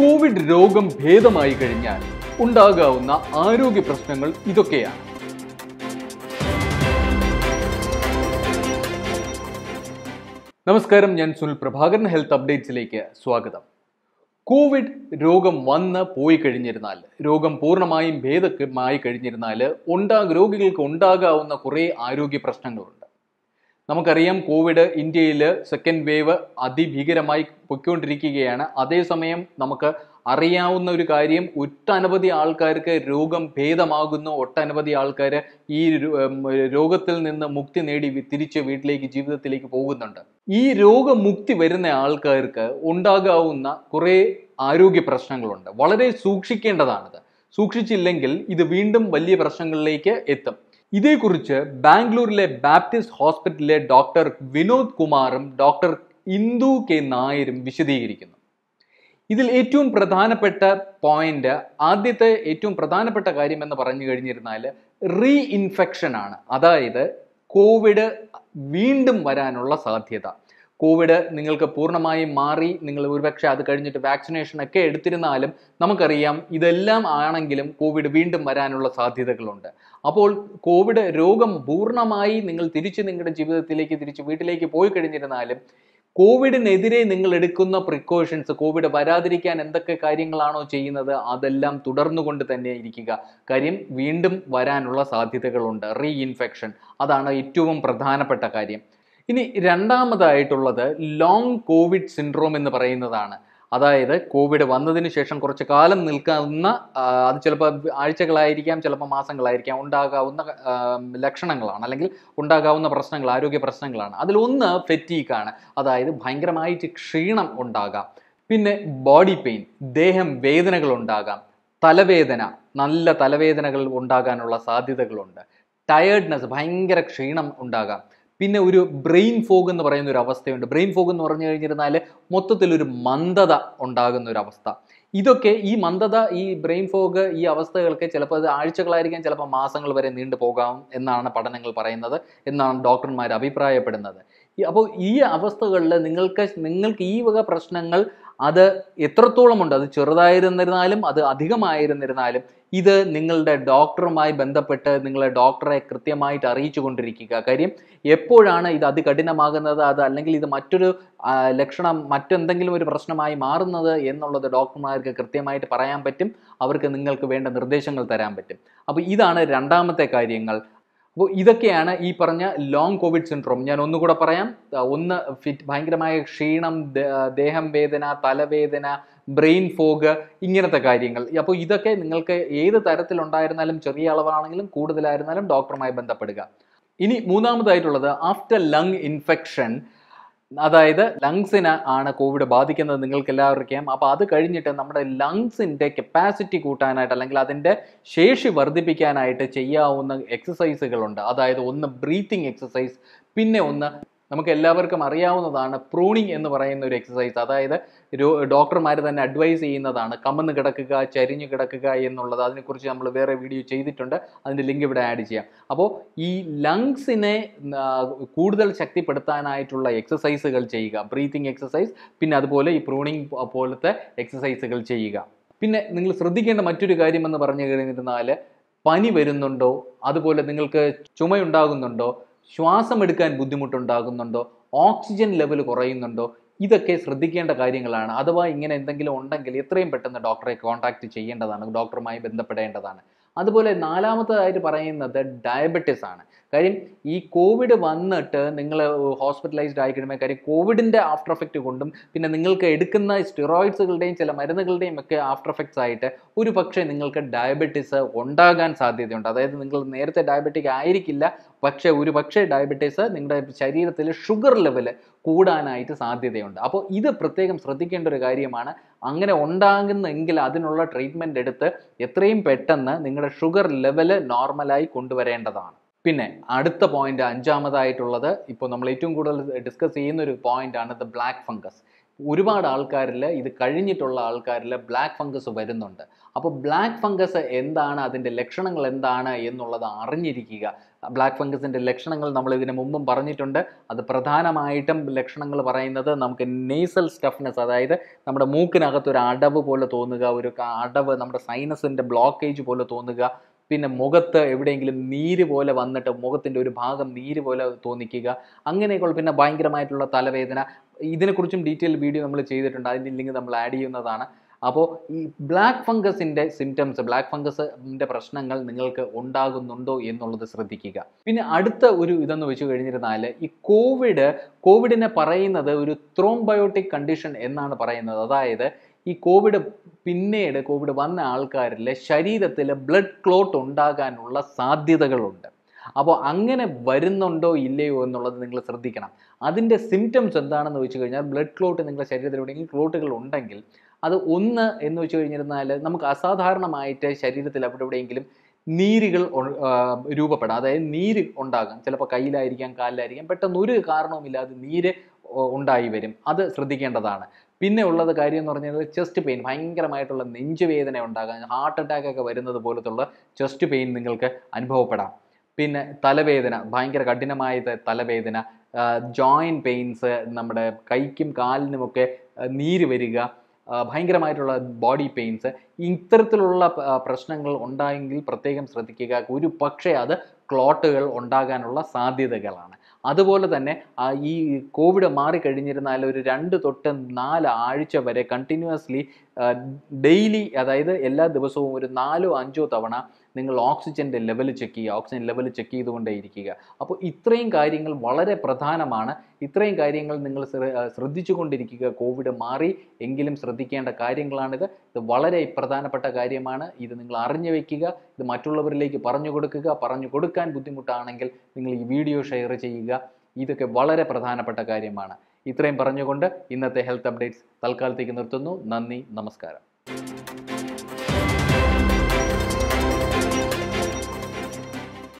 Covid രോഗം ഭേദമായി കഴിഞ്ഞാൽ ഉണ്ടാകാവുന്ന ആരോഗ്യ പ്രശ്നങ്ങൾ ഇതൊക്കെയാണ് നമസ്കാരം ഞാൻ സുനിൽ പ്രഭാകരൻ ഹെൽത്ത് അപ്ഡേറ്റ്സിലേക്ക് സ്വാഗതം കോവിഡ് രോഗം വന്ന് പോയി കഴിഞ്ഞിരുന്നാൽ രോഗം പൂർണ്ണമായും ഭേദമായി കഴിഞ്ഞിരുന്നാൽ ഉണ്ടാ രോഗികൾക്ക് ഉണ്ടാകാവുന്ന കുറേ ആരോഗ്യ പ്രശ്നങ്ങളുണ്ട് നമുക്കറിയാം കോവിഡ് ഇന്ത്യയിൽ സെക്കൻഡ് വേവ് അതിഭീകരമായി പൊയ്ക്കൊണ്ടിരിക്കുകയാണ് അതേസമയം നമുക്ക് അറിയാവുന്ന ഒരു കാര്യം ഒട്ടനവധി ആൾക്കാർക്ക് രോഗം ഭേദമാകുന്നു ഒട്ടനവധി ആൾക്കാർ ഈ രോഗത്തിൽ നിന്ന് മുക്തി നേടി തിരിച്ച് വീട്ടിലേക്ക് ജീവിതത്തിലേക്ക് പോകുന്നുണ്ട് ഈ രോഗമുക്തി വരുന്ന ആൾക്കാർക്ക് ഉണ്ടാകാവുന്ന കുറേ ആരോഗ്യ പ്രശ്നങ്ങളുണ്ട് വളരെ സൂക്ഷിക്കേണ്ടതാണിത് സൂക്ഷിച്ചില്ലെങ്കിൽ ഇത് വീണ്ടും വലിയ പ്രശ്നങ്ങളിലേക്ക് എത്തും ഇതേക്കുറിച്ച് ബാംഗ്ലൂരിലെ ബാപ്റ്റിസ്റ്റ് ഹോസ്പിറ്റലിലെ ഡോക്ടർ വിനോദ് കുമാറും ഡോക്ടർ ഇന്ദു കെ നായരും വിശദീകരിക്കുന്നു ഇതിൽ ഏറ്റവും പ്രധാനപ്പെട്ട പോയിന്റ് ആദ്യത്തെ ഏറ്റവും പ്രധാനപ്പെട്ട കാര്യം എന്ന് പറഞ്ഞു കഴിഞ്ഞിരുന്നാൽ റീ ഇൻഫെക്ഷൻ ആണ് അതായത് കോവിഡ് വീണ്ടും വരാനുള്ള സാധ്യത കോവിഡ് നിങ്ങൾക്ക് പൂർണ്ണമായും മാറി നിങ്ങൾ ഒരുപക്ഷെ അത് കഴിഞ്ഞിട്ട് വാക്സിനേഷൻ ഒക്കെ എടുത്തിരുന്നാലും നമുക്കറിയാം ഇതെല്ലാം ആണെങ്കിലും കോവിഡ് വീണ്ടും വരാനുള്ള സാധ്യതകളുണ്ട് അപ്പോൾ കോവിഡ് രോഗം പൂർണ്ണമായി നിങ്ങൾ തിരിച്ച് നിങ്ങളുടെ ജീവിതത്തിലേക്ക് തിരിച്ച് വീട്ടിലേക്ക് പോയി കഴിഞ്ഞിരുന്നാലും കോവിഡിനെതിരെ നിങ്ങൾ എടുക്കുന്ന പ്രിക്കോഷൻസ് കോവിഡ് വരാതിരിക്കാൻ എന്തൊക്കെ കാര്യങ്ങളാണോ ചെയ്യുന്നത് അതെല്ലാം തുടർന്നുകൊണ്ട് തന്നെ ഇരിക്കുക കാര്യം വീണ്ടും വരാനുള്ള സാധ്യതകളുണ്ട് റീഇൻഫെക്ഷൻ അതാണ് ഏറ്റവും പ്രധാനപ്പെട്ട കാര്യം ഇനി രണ്ടാമതായിട്ടുള്ളത് ലോങ് കോവിഡ് സിൻഡ്രോം എന്ന് പറയുന്നതാണ് അതായത് കോവിഡ് വന്നതിന് ശേഷം കുറച്ച് കാലം നിൽക്കുന്ന അത് ചിലപ്പോൾ ആഴ്ചകളായിരിക്കാം ചിലപ്പോൾ മാസങ്ങളായിരിക്കാം ഉണ്ടാകാവുന്ന ലക്ഷണങ്ങളാണ് അല്ലെങ്കിൽ ഉണ്ടാകാവുന്ന പ്രശ്നങ്ങൾ ആരോഗ്യ പ്രശ്നങ്ങളാണ് അതിലൊന്ന് ഫെറ്റീക്കാണ് അതായത് ഭയങ്കരമായിട്ട് ക്ഷീണം ഉണ്ടാകാം പിന്നെ ബോഡി പെയിൻ ദേഹം വേദനകൾ ഉണ്ടാകാം തലവേദന നല്ല തലവേദനകൾ ഉണ്ടാകാനുള്ള സാധ്യതകളുണ്ട് ടയേർഡ്നെസ് ഭയങ്കര ക്ഷീണം ഉണ്ടാകാം പിന്നെ ഒരു ബ്രെയിൻ ഫോഗ് എന്ന് പറയുന്ന ഒരു അവസ്ഥയുണ്ട് ബ്രെയിൻ ഫോഗ് എന്ന് പറഞ്ഞു കഴിഞ്ഞിരുന്നാൽ ഒരു മന്ദത ഉണ്ടാകുന്ന ഒരു അവസ്ഥ ഇതൊക്കെ ഈ മന്ദത ഈ ബ്രെയിൻ ഫോഗ് ഈ അവസ്ഥകളൊക്കെ ചിലപ്പോൾ അത് ആഴ്ചകളായിരിക്കാം ചിലപ്പോൾ മാസങ്ങൾ വരെ നീണ്ടു പോകാം എന്നാണ് പഠനങ്ങൾ പറയുന്നത് എന്നാണ് ഡോക്ടർമാർ അഭിപ്രായപ്പെടുന്നത് അപ്പോൾ ഈ അവസ്ഥകളിൽ നിങ്ങൾക്ക് നിങ്ങൾക്ക് ഈ വക പ്രശ്നങ്ങൾ അത് ഉണ്ട് അത് ചെറുതായിരുന്നിരുന്നാലും അത് അധികമായിരുന്നിരുന്നാലും ഇത് നിങ്ങളുടെ ഡോക്ടറുമായി ബന്ധപ്പെട്ട് നിങ്ങളെ ഡോക്ടറെ കൃത്യമായിട്ട് അറിയിച്ചു കൊണ്ടിരിക്കുക കാര്യം എപ്പോഴാണ് ഇത് അതികഠിനമാകുന്നത് അത് അല്ലെങ്കിൽ ഇത് മറ്റൊരു ലക്ഷണം മറ്റെന്തെങ്കിലും ഒരു പ്രശ്നമായി മാറുന്നത് എന്നുള്ളത് ഡോക്ടർമാർക്ക് കൃത്യമായിട്ട് പറയാൻ പറ്റും അവർക്ക് നിങ്ങൾക്ക് വേണ്ട നിർദ്ദേശങ്ങൾ തരാൻ പറ്റും അപ്പോൾ ഇതാണ് രണ്ടാമത്തെ കാര്യങ്ങൾ അപ്പോൾ ഇതൊക്കെയാണ് ഈ പറഞ്ഞ ലോങ് കോവിഡ് സിൻഡ്രോം ഞാൻ ഒന്നുകൂടെ പറയാം ഒന്ന് ഫിറ്റ് ഭയങ്കരമായ ക്ഷീണം ദേഹം വേദന തലവേദന ബ്രെയിൻ ഫോഗ് ഇങ്ങനത്തെ കാര്യങ്ങൾ അപ്പോൾ ഇതൊക്കെ നിങ്ങൾക്ക് ഏത് തരത്തിലുണ്ടായിരുന്നാലും ചെറിയ അളവാണെങ്കിലും കൂടുതലായിരുന്നാലും ഡോക്ടറുമായി ബന്ധപ്പെടുക ഇനി മൂന്നാമതായിട്ടുള്ളത് ആഫ്റ്റർ ലങ് ഇൻഫെക്ഷൻ അതായത് ലങ്സിനെ ആണ് കോവിഡ് ബാധിക്കുന്നത് നിങ്ങൾക്ക് എല്ലാവർക്കും അപ്പോൾ അത് കഴിഞ്ഞിട്ട് നമ്മുടെ ലങ്സിൻ്റെ കപ്പാസിറ്റി കൂട്ടാനായിട്ട് അല്ലെങ്കിൽ അതിൻ്റെ ശേഷി വർദ്ധിപ്പിക്കാനായിട്ട് ചെയ്യാവുന്ന എക്സസൈസുകളുണ്ട് അതായത് ഒന്ന് ബ്രീത്തിങ് എക്സസൈസ് പിന്നെ ഒന്ന് നമുക്ക് എല്ലാവർക്കും അറിയാവുന്നതാണ് പ്രൂണിങ് എന്ന് പറയുന്ന ഒരു എക്സസൈസ് അതായത് ഡോക്ടർമാർ തന്നെ അഡ്വൈസ് ചെയ്യുന്നതാണ് കമ്മന്ന് കിടക്കുക ചരിഞ്ഞു കിടക്കുക എന്നുള്ളത് അതിനെക്കുറിച്ച് നമ്മൾ വേറെ വീഡിയോ ചെയ്തിട്ടുണ്ട് അതിൻ്റെ ലിങ്ക് ഇവിടെ ആഡ് ചെയ്യാം അപ്പോൾ ഈ ലങ്സിനെ കൂടുതൽ ശക്തിപ്പെടുത്താനായിട്ടുള്ള എക്സസൈസുകൾ ചെയ്യുക ബ്രീത്തിങ് എക്സസൈസ് പിന്നെ അതുപോലെ ഈ പ്രൂണിങ് പോലത്തെ എക്സസൈസുകൾ ചെയ്യുക പിന്നെ നിങ്ങൾ ശ്രദ്ധിക്കേണ്ട മറ്റൊരു കാര്യം എന്ന് പറഞ്ഞു കഴിഞ്ഞിരുന്നാൽ പനി വരുന്നുണ്ടോ അതുപോലെ നിങ്ങൾക്ക് ചുമയുണ്ടാകുന്നുണ്ടോ ശ്വാസം എടുക്കാൻ ബുദ്ധിമുട്ടുണ്ടാകുന്നുണ്ടോ ഓക്സിജൻ ലെവൽ കുറയുന്നുണ്ടോ ഇതൊക്കെ ശ്രദ്ധിക്കേണ്ട കാര്യങ്ങളാണ് അഥവാ ഇങ്ങനെ എന്തെങ്കിലും ഉണ്ടെങ്കിൽ എത്രയും പെട്ടെന്ന് ഡോക്ടറെ കോൺടാക്ട് ചെയ്യേണ്ടതാണ് ഡോക്ടറുമായി ബന്ധപ്പെടേണ്ടതാണ് അതുപോലെ നാലാമത്തതായിട്ട് പറയുന്നത് ഡയബറ്റിസ് ആണ് കാര്യം ഈ കോവിഡ് വന്നിട്ട് നിങ്ങൾ ഹോസ്പിറ്റലൈസ്ഡ് ആയി കാര്യം കോവിഡിൻ്റെ ആഫ്റ്റർ എഫക്റ്റ് കൊണ്ടും പിന്നെ നിങ്ങൾക്ക് എടുക്കുന്ന സ്റ്റിറോയിഡ്സുകളുടെയും ചില മരുന്നുകളുടെയും ഒക്കെ ആഫ്റ്റർ എഫക്ട്സ് ആയിട്ട് ഒരു പക്ഷേ നിങ്ങൾക്ക് ഡയബറ്റീസ് ഉണ്ടാകാൻ സാധ്യതയുണ്ട് അതായത് നിങ്ങൾ നേരത്തെ ഡയബറ്റിക് ആയിരിക്കില്ല പക്ഷേ ഒരു പക്ഷേ ഡയബറ്റീസ് നിങ്ങളുടെ ശരീരത്തിൽ ഷുഗർ ലെവൽ കൂടാനായിട്ട് സാധ്യതയുണ്ട് അപ്പോൾ ഇത് പ്രത്യേകം ശ്രദ്ധിക്കേണ്ട ഒരു കാര്യമാണ് അങ്ങനെ ഉണ്ടാകുന്നെങ്കിൽ അതിനുള്ള ട്രീറ്റ്മെൻറ്റ് എടുത്ത് എത്രയും പെട്ടെന്ന് നിങ്ങളുടെ ഷുഗർ ലെവൽ നോർമലായി കൊണ്ടുവരേണ്ടതാണ് പിന്നെ അടുത്ത പോയിന്റ് അഞ്ചാമതായിട്ടുള്ളത് ഇപ്പോൾ നമ്മൾ ഏറ്റവും കൂടുതൽ ഡിസ്കസ് ചെയ്യുന്ന ഒരു പോയിന്റ് ആണ് ദ ബ്ലാക്ക് ഫംഗസ് ഒരുപാട് ആൾക്കാരിൽ ഇത് കഴിഞ്ഞിട്ടുള്ള ആൾക്കാരിൽ ബ്ലാക്ക് ഫംഗസ് വരുന്നുണ്ട് അപ്പോൾ ബ്ലാക്ക് ഫംഗസ് എന്താണ് അതിൻ്റെ ലക്ഷണങ്ങൾ എന്താണ് എന്നുള്ളത് അറിഞ്ഞിരിക്കുക ബ്ലാക്ക് ഫംഗസിൻ്റെ ലക്ഷണങ്ങൾ നമ്മൾ ഇതിനു മുമ്പും പറഞ്ഞിട്ടുണ്ട് അത് പ്രധാനമായിട്ടും ലക്ഷണങ്ങൾ പറയുന്നത് നമുക്ക് നേസൽ സ്റ്റഫ്നെസ് അതായത് നമ്മുടെ മൂക്കിനകത്ത് ഒരു അടവ് പോലെ തോന്നുക ഒരു അടവ് നമ്മുടെ സൈനസിൻ്റെ ബ്ലോക്കേജ് പോലെ തോന്നുക പിന്നെ മുഖത്ത് എവിടെയെങ്കിലും നീര് പോലെ വന്നിട്ട് മുഖത്തിൻ്റെ ഒരു ഭാഗം നീര് പോലെ തോന്നിക്കുക അങ്ങനെയൊക്കെയുള്ള പിന്നെ ഭയങ്കരമായിട്ടുള്ള തലവേദന ഇതിനെക്കുറിച്ചും ഡീറ്റെയിൽ വീഡിയോ നമ്മൾ ചെയ്തിട്ടുണ്ട് അതിൻ്റെ ലിങ്ക് നമ്മൾ ആഡ് ചെയ്യുന്നതാണ് അപ്പോൾ ഈ ബ്ലാക്ക് ഫംഗസിൻ്റെ സിംറ്റംസ് ബ്ലാക്ക് ഫംഗസിൻ്റെ പ്രശ്നങ്ങൾ നിങ്ങൾക്ക് ഉണ്ടാകുന്നുണ്ടോ എന്നുള്ളത് ശ്രദ്ധിക്കുക പിന്നെ അടുത്ത ഒരു ഇതെന്ന് വെച്ച് കഴിഞ്ഞിരുന്നാൽ ഈ കോവിഡ് കോവിഡിനെ പറയുന്നത് ഒരു ത്രോംബയോട്ടിക് കണ്ടീഷൻ എന്നാണ് പറയുന്നത് അതായത് ഈ കോവിഡ് പിന്നീട് കോവിഡ് വന്ന ആൾക്കാരിലെ ശരീരത്തിൽ ബ്ലഡ് ക്ലോട്ട് ഉണ്ടാകാനുള്ള സാധ്യതകളുണ്ട് അപ്പോൾ അങ്ങനെ വരുന്നുണ്ടോ ഇല്ലയോ എന്നുള്ളത് നിങ്ങൾ ശ്രദ്ധിക്കണം അതിൻ്റെ സിംറ്റംസ് എന്താണെന്ന് വെച്ച് കഴിഞ്ഞാൽ ബ്ലഡ് ക്ലോട്ട് നിങ്ങളുടെ ശരീരത്തിൽ എവിടെയെങ്കിലും ക്ലോട്ടുകൾ ഉണ്ടെങ്കിൽ അത് ഒന്ന് എന്ന് വെച്ച് കഴിഞ്ഞിരുന്നാൽ നമുക്ക് അസാധാരണമായിട്ട് ശരീരത്തിൽ അവിടെ എവിടെയെങ്കിലും നീരുകൾ രൂപപ്പെടാം അതായത് നീര് ഉണ്ടാകാം ചിലപ്പോൾ കയ്യിലായിരിക്കാം കാലിലായിരിക്കാം പെട്ടെന്ന് ഒരു കാരണവുമില്ലാതെ നീര് ഉണ്ടായി വരും അത് ശ്രദ്ധിക്കേണ്ടതാണ് പിന്നെ ഉള്ളത് കാര്യം എന്ന് പറഞ്ഞാൽ ചെസ്റ്റ് പെയിൻ ഭയങ്കരമായിട്ടുള്ള നെഞ്ചുവേദന ഉണ്ടാകാൻ ഹാർട്ട് അറ്റാക്ക് ഒക്കെ വരുന്നത് പോലത്തുള്ള ചെസ്റ്റ് പെയിൻ നിങ്ങൾക്ക് അനുഭവപ്പെടാം പിന്നെ തലവേദന ഭയങ്കര കഠിനമായ തലവേദന ജോയിൻറ്റ് പെയിൻസ് നമ്മുടെ കൈക്കും കാലിനുമൊക്കെ നീര് വരിക ഭയങ്കരമായിട്ടുള്ള ബോഡി പെയിൻസ് ഇത്തരത്തിലുള്ള പ്രശ്നങ്ങൾ ഉണ്ടായെങ്കിൽ പ്രത്യേകം ശ്രദ്ധിക്കുക ഒരു പക്ഷേ അത് ക്ലോട്ടുകൾ ഉണ്ടാകാനുള്ള സാധ്യതകളാണ് അതുപോലെ തന്നെ ഈ കോവിഡ് മാറിക്കഴിഞ്ഞിരുന്നാൽ ഒരു രണ്ട് തൊട്ട് നാല് ആഴ്ച വരെ കണ്ടിന്യൂസ്ലി ഡെയിലി അതായത് എല്ലാ ദിവസവും ഒരു നാലോ അഞ്ചോ തവണ നിങ്ങൾ ഓക്സിജൻ്റെ ലെവൽ ചെക്ക് ചെയ്യുക ഓക്സിജൻ ലെവൽ ചെക്ക് ചെയ്തുകൊണ്ടേ ഇരിക്കുക അപ്പോൾ ഇത്രയും കാര്യങ്ങൾ വളരെ പ്രധാനമാണ് ഇത്രയും കാര്യങ്ങൾ നിങ്ങൾ ശ്രദ്ധിച്ചുകൊണ്ടിരിക്കുക കോവിഡ് മാറി എങ്കിലും ശ്രദ്ധിക്കേണ്ട കാര്യങ്ങളാണിത് ഇത് വളരെ പ്രധാനപ്പെട്ട കാര്യമാണ് ഇത് നിങ്ങൾ അറിഞ്ഞു വെക്കുക ഇത് മറ്റുള്ളവരിലേക്ക് പറഞ്ഞു കൊടുക്കുക പറഞ്ഞു കൊടുക്കാൻ ബുദ്ധിമുട്ടാണെങ്കിൽ നിങ്ങൾ ഈ വീഡിയോ ഷെയർ ചെയ്യുക ഇതൊക്കെ വളരെ പ്രധാനപ്പെട്ട കാര്യമാണ് ഇത്രയും പറഞ്ഞുകൊണ്ട് ഇന്നത്തെ ഹെൽത്ത് അപ്ഡേറ്റ്സ് തൽക്കാലത്തേക്ക് നിർത്തുന്നു നന്ദി നമസ്കാരം